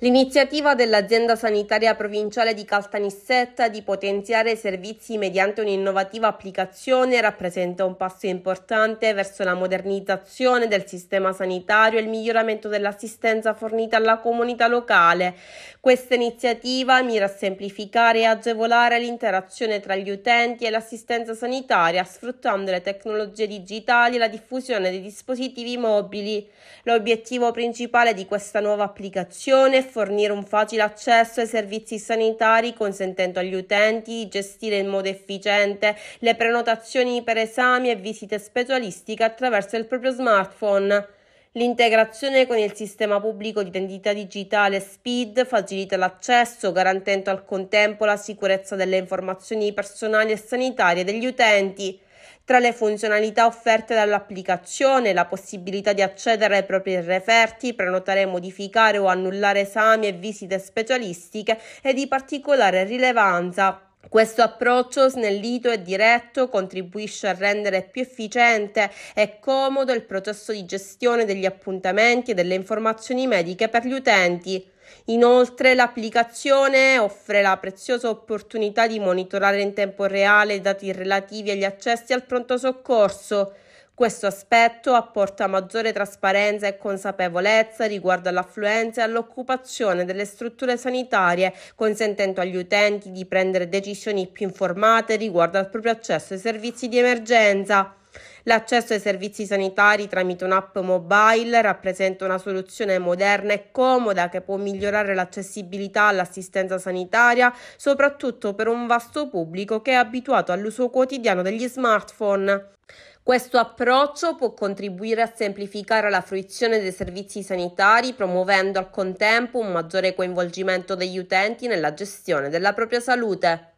L'iniziativa dell'azienda sanitaria provinciale di Caltanissetta di potenziare i servizi mediante un'innovativa applicazione rappresenta un passo importante verso la modernizzazione del sistema sanitario e il miglioramento dell'assistenza fornita alla comunità locale. Questa iniziativa mira a semplificare e agevolare l'interazione tra gli utenti e l'assistenza sanitaria sfruttando le tecnologie digitali e la diffusione dei dispositivi mobili. L'obiettivo principale di questa nuova applicazione è fornire un facile accesso ai servizi sanitari consentendo agli utenti di gestire in modo efficiente le prenotazioni per esami e visite specialistiche attraverso il proprio smartphone. L'integrazione con il sistema pubblico di identità digitale SPID facilita l'accesso garantendo al contempo la sicurezza delle informazioni personali e sanitarie degli utenti. Tra le funzionalità offerte dall'applicazione, la possibilità di accedere ai propri referti, prenotare, modificare o annullare esami e visite specialistiche è di particolare rilevanza. Questo approccio snellito e diretto contribuisce a rendere più efficiente e comodo il processo di gestione degli appuntamenti e delle informazioni mediche per gli utenti. Inoltre l'applicazione offre la preziosa opportunità di monitorare in tempo reale i dati relativi agli accessi al pronto soccorso questo aspetto apporta maggiore trasparenza e consapevolezza riguardo all'affluenza e all'occupazione delle strutture sanitarie, consentendo agli utenti di prendere decisioni più informate riguardo al proprio accesso ai servizi di emergenza. L'accesso ai servizi sanitari tramite un'app mobile rappresenta una soluzione moderna e comoda che può migliorare l'accessibilità all'assistenza sanitaria, soprattutto per un vasto pubblico che è abituato all'uso quotidiano degli smartphone. Questo approccio può contribuire a semplificare la fruizione dei servizi sanitari, promuovendo al contempo un maggiore coinvolgimento degli utenti nella gestione della propria salute.